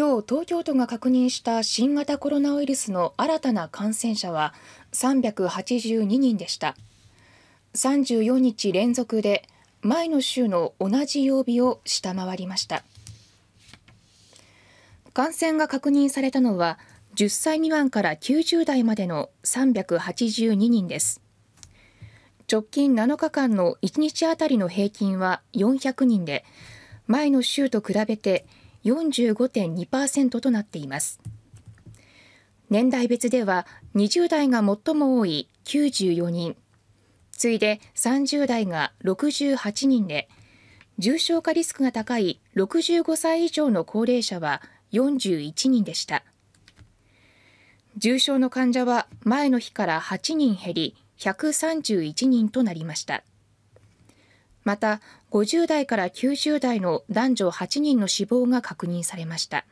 今日東京都が確認した新型コロナウイルスの新たな感染者は382人でした34日連続で前の週の同じ曜日を下回りました感染が確認されたのは10歳未満から90代までの382人です直近7日間の1日あたりの平均は400人で前の週と比べて45.2%となっています年代別では20代が最も多い94人次いで30代が68人で重症化リスクが高い65歳以上の高齢者は41人でした重症の患者は前の日から8人減り131人となりました。また50代から90代の男女8人の死亡が確認されました。